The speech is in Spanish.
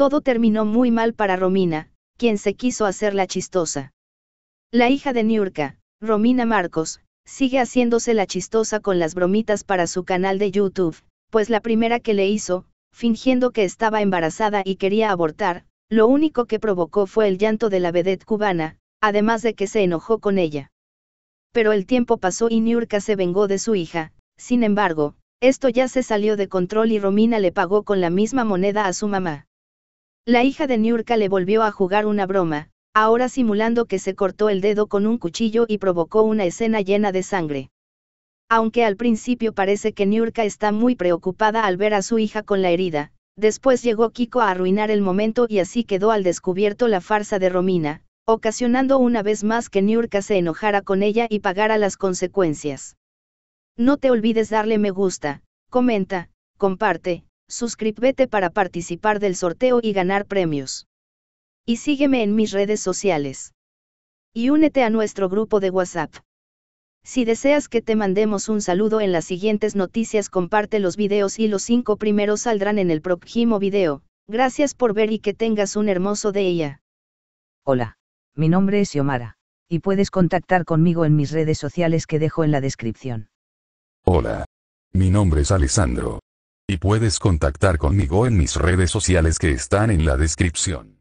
Todo terminó muy mal para Romina, quien se quiso hacer la chistosa. La hija de Niurka, Romina Marcos, sigue haciéndose la chistosa con las bromitas para su canal de YouTube, pues la primera que le hizo, fingiendo que estaba embarazada y quería abortar, lo único que provocó fue el llanto de la vedette cubana, además de que se enojó con ella. Pero el tiempo pasó y Niurka se vengó de su hija, sin embargo, esto ya se salió de control y Romina le pagó con la misma moneda a su mamá. La hija de Niurka le volvió a jugar una broma, ahora simulando que se cortó el dedo con un cuchillo y provocó una escena llena de sangre. Aunque al principio parece que Niurka está muy preocupada al ver a su hija con la herida, después llegó Kiko a arruinar el momento y así quedó al descubierto la farsa de Romina, ocasionando una vez más que Niurka se enojara con ella y pagara las consecuencias. No te olvides darle me gusta, comenta, comparte, suscríbete para participar del sorteo y ganar premios. Y sígueme en mis redes sociales. Y únete a nuestro grupo de WhatsApp. Si deseas que te mandemos un saludo en las siguientes noticias, comparte los videos y los cinco primeros saldrán en el próximo video. Gracias por ver y que tengas un hermoso día. Hola, mi nombre es Yomara y puedes contactar conmigo en mis redes sociales que dejo en la descripción. Hola. Mi nombre es Alessandro. Y puedes contactar conmigo en mis redes sociales que están en la descripción.